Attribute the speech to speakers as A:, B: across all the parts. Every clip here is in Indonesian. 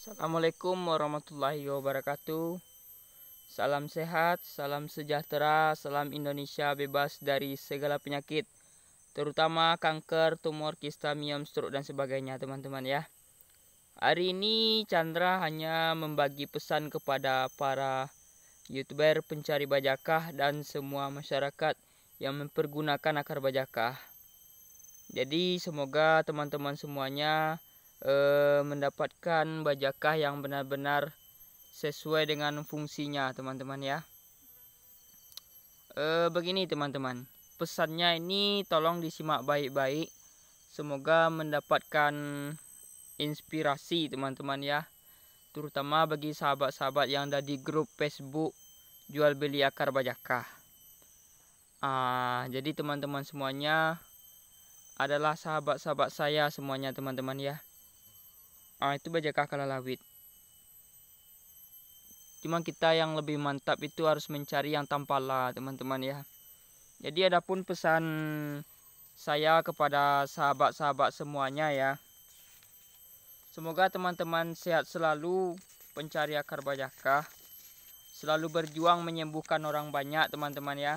A: Assalamualaikum warahmatullahi wabarakatuh. Salam sehat, salam sejahtera, salam Indonesia bebas dari segala penyakit, terutama kanker, tumor, kista, miom, stroke dan sebagainya, teman-teman ya. Hari ini Chandra hanya membagi pesan kepada para youtuber pencari bajakah dan semua masyarakat yang mempergunakan akar bajakah. Jadi semoga teman-teman semuanya e, mendapatkan bajakah yang benar-benar sesuai dengan fungsinya teman-teman ya e, begini teman-teman pesannya ini tolong disimak baik-baik semoga mendapatkan inspirasi teman-teman ya terutama bagi sahabat-sahabat yang ada di grup Facebook jual beli akar bajakah ah jadi teman-teman semuanya adalah sahabat-sahabat saya semuanya teman-teman ya ah, itu bajakah kalau lawit, cuma kita yang lebih mantap itu harus mencari yang tampala teman-teman ya jadi adapun pesan saya kepada sahabat-sahabat semuanya ya semoga teman-teman sehat selalu pencari akar bajakah selalu berjuang menyembuhkan orang banyak teman-teman ya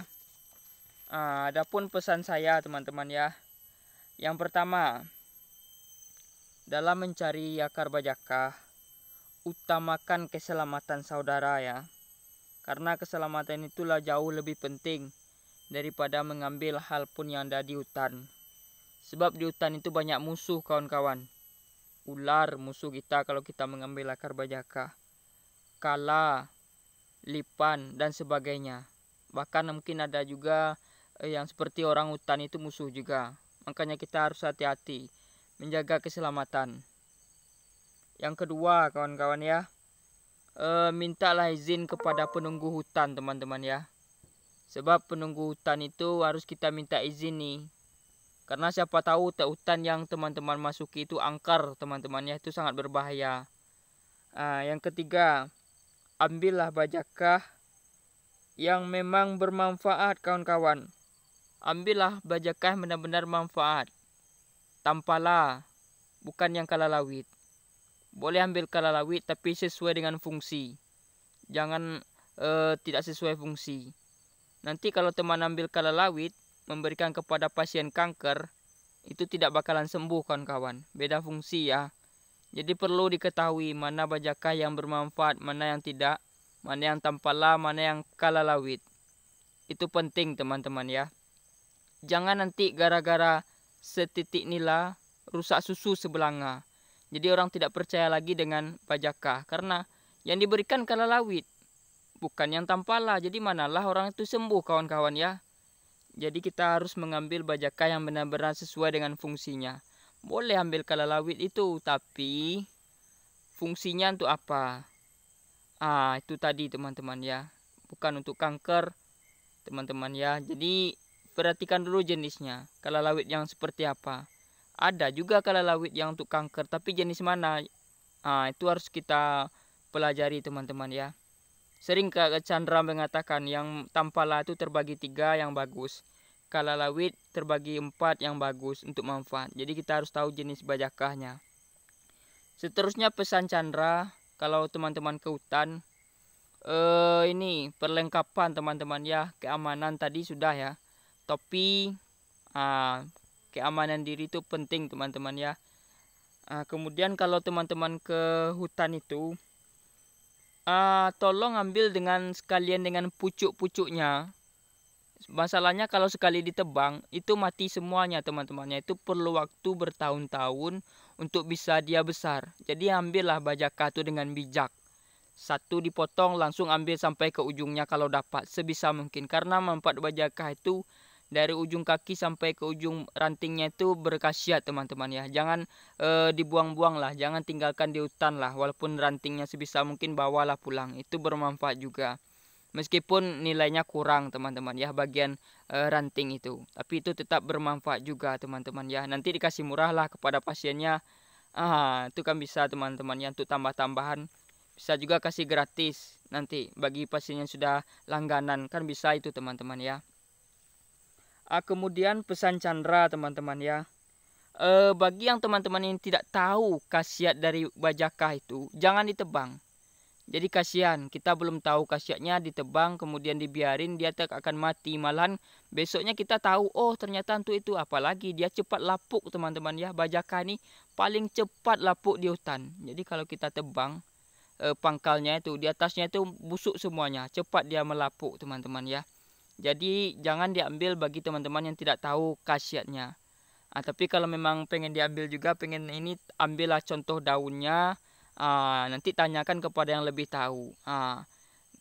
A: ah, adapun pesan saya teman-teman ya yang pertama dalam mencari akar bajakah utamakan keselamatan saudara ya karena keselamatan itulah jauh lebih penting daripada mengambil hal pun yang ada di hutan sebab di hutan itu banyak musuh kawan-kawan ular musuh kita kalau kita mengambil akar bajaka kala lipan dan sebagainya bahkan mungkin ada juga eh, yang seperti orang hutan itu musuh juga makanya kita harus hati-hati menjaga keselamatan. Yang kedua, kawan-kawan ya, e, mintalah izin kepada penunggu hutan, teman-teman ya. Sebab penunggu hutan itu harus kita minta izin nih. Karena siapa tahu hutan yang teman-teman masuki itu angker, teman-teman ya, itu sangat berbahaya. E, yang ketiga, ambillah bajakah yang memang bermanfaat, kawan-kawan. Ambillah bajakah benar-benar manfaat tampala, bukan yang kalalawit. Boleh ambil kalalawit tapi sesuai dengan fungsi. Jangan uh, tidak sesuai fungsi. Nanti kalau teman ambil kalalawit memberikan kepada pasien kanker, itu tidak bakalan sembuh kawan-kawan. Beda fungsi ya. Jadi perlu diketahui mana bajakah yang bermanfaat, mana yang tidak, mana yang tampala, mana yang kalalawit. Itu penting teman-teman ya. Jangan nanti gara-gara setitik nila rusak susu sebelanga. Jadi orang tidak percaya lagi dengan pajaka karena yang diberikan kala lawit bukan yang tampalah Jadi manalah orang itu sembuh kawan-kawan ya. Jadi kita harus mengambil bajaka yang benar-benar sesuai dengan fungsinya. Boleh ambil kala lawit itu tapi fungsinya untuk apa? Ah, itu tadi teman-teman ya. Bukan untuk kanker teman-teman ya. Jadi perhatikan dulu jenisnya, kalalawit yang seperti apa. Ada juga kalalawit yang untuk kanker, tapi jenis mana? Nah, itu harus kita pelajari teman-teman ya. Sering Kak Chandra mengatakan yang tampala itu terbagi tiga yang bagus. Kalalawit terbagi empat yang bagus untuk manfaat. Jadi kita harus tahu jenis bajakahnya. Seterusnya pesan Chandra, kalau teman-teman ke hutan, eh, ini perlengkapan teman-teman ya keamanan tadi sudah ya topi uh, ah, keamanan diri itu penting teman-teman ya uh, kemudian kalau teman-teman ke hutan itu uh, tolong ambil dengan sekalian dengan pucuk-pucuknya masalahnya kalau sekali ditebang itu mati semuanya teman-temannya itu perlu waktu bertahun-tahun untuk bisa dia besar jadi ambillah bajaka katu dengan bijak satu dipotong langsung ambil sampai ke ujungnya kalau dapat sebisa mungkin karena manfaat bajaka itu dari ujung kaki sampai ke ujung rantingnya itu berkhasiat teman-teman ya jangan e, eh, dibuang-buang lah jangan tinggalkan di hutan lah walaupun rantingnya sebisa mungkin bawalah pulang itu bermanfaat juga meskipun nilainya kurang teman-teman ya bagian e, ranting itu tapi itu tetap bermanfaat juga teman-teman ya nanti dikasih murah lah kepada pasiennya ah itu kan bisa teman-teman ya untuk tambah-tambahan bisa juga kasih gratis nanti bagi pasien yang sudah langganan kan bisa itu teman-teman ya Ah, kemudian pesan Chandra teman-teman ya uh, bagi yang teman-teman yang tidak tahu khasiat dari bajakah itu jangan ditebang jadi kasihan kita belum tahu khasiatnya ditebang kemudian dibiarin dia tak akan mati malahan besoknya kita tahu oh ternyata hantu itu apalagi dia cepat lapuk teman-teman ya bajakah ini paling cepat lapuk di hutan jadi kalau kita tebang eh, pangkalnya itu di atasnya itu busuk semuanya cepat dia melapuk teman-teman ya jadi jangan diambil bagi teman-teman yang tidak tahu khasiatnya. Nah, tapi kalau memang pengen diambil juga, pengen ini ambillah contoh daunnya. Uh, nanti tanyakan kepada yang lebih tahu. Uh,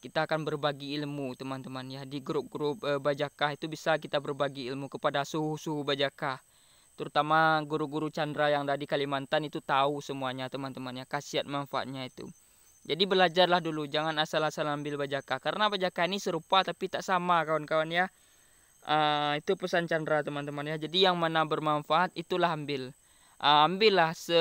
A: kita akan berbagi ilmu teman-teman ya di grup-grup uh, eh, bajakah itu bisa kita berbagi ilmu kepada suhu-suhu bajakah terutama guru-guru Chandra yang ada di Kalimantan itu tahu semuanya teman-teman ya khasiat manfaatnya itu jadi belajarlah dulu, jangan asal asal ambil bajaka. Karena bajaka ini serupa tapi tak sama kawan-kawan ya. Uh, itu pesan Chandra teman-teman ya. Jadi yang mana bermanfaat itulah ambil. Uh, ambillah se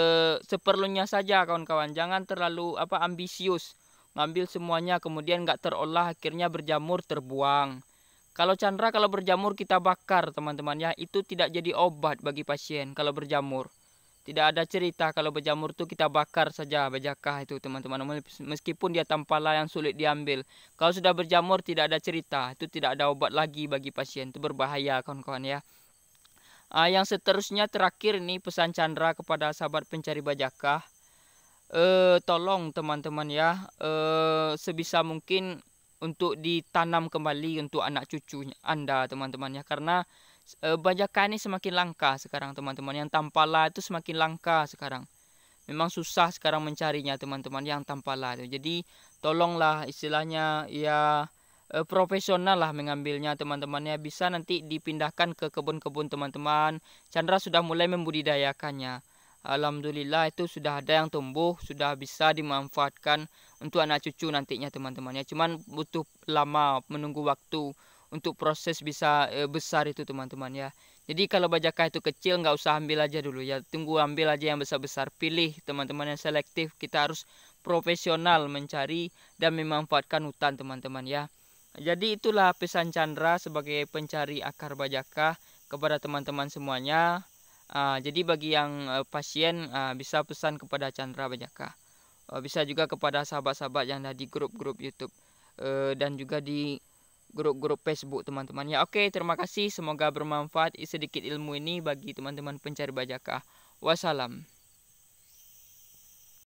A: seperlunya saja kawan-kawan. Jangan terlalu apa ambisius ngambil semuanya kemudian nggak terolah akhirnya berjamur terbuang. Kalau Chandra kalau berjamur kita bakar teman-teman ya. Itu tidak jadi obat bagi pasien kalau berjamur tidak ada cerita kalau berjamur itu kita bakar saja bejakah itu teman-teman meskipun dia tampalah yang sulit diambil kalau sudah berjamur tidak ada cerita itu tidak ada obat lagi bagi pasien itu berbahaya kawan-kawan ya uh, yang seterusnya terakhir ini pesan Chandra kepada sahabat pencari bajakah uh, tolong teman-teman ya uh, sebisa mungkin untuk ditanam kembali untuk anak cucunya anda teman-teman ya karena e, bajakan ini semakin langka sekarang teman-teman. Yang tanpa itu semakin langka sekarang. Memang susah sekarang mencarinya teman-teman yang tanpa itu. Jadi tolonglah istilahnya ya eh, profesional lah mengambilnya teman-teman ya bisa nanti dipindahkan ke kebun-kebun teman-teman. Chandra sudah mulai membudidayakannya. Alhamdulillah itu sudah ada yang tumbuh, sudah bisa dimanfaatkan untuk anak cucu nantinya teman temannya ya. Cuman butuh lama menunggu waktu untuk proses bisa e, besar itu teman-teman ya jadi kalau bajakah itu kecil nggak usah ambil aja dulu ya tunggu ambil aja yang besar-besar pilih teman-teman yang selektif kita harus profesional mencari dan memanfaatkan hutan teman-teman ya jadi itulah pesan Chandra sebagai pencari akar bajakah kepada teman-teman semuanya. Uh, jadi bagi yang uh, pasien uh, bisa pesan kepada Chandra bajakah. Uh, eh, bisa juga kepada sahabat-sahabat yang ada di grup-grup YouTube uh, dan juga di grup-grup Facebook teman-teman. Ya oke, okay, terima kasih. Semoga bermanfaat sedikit ilmu ini bagi teman-teman pencari bajakah. Wassalam.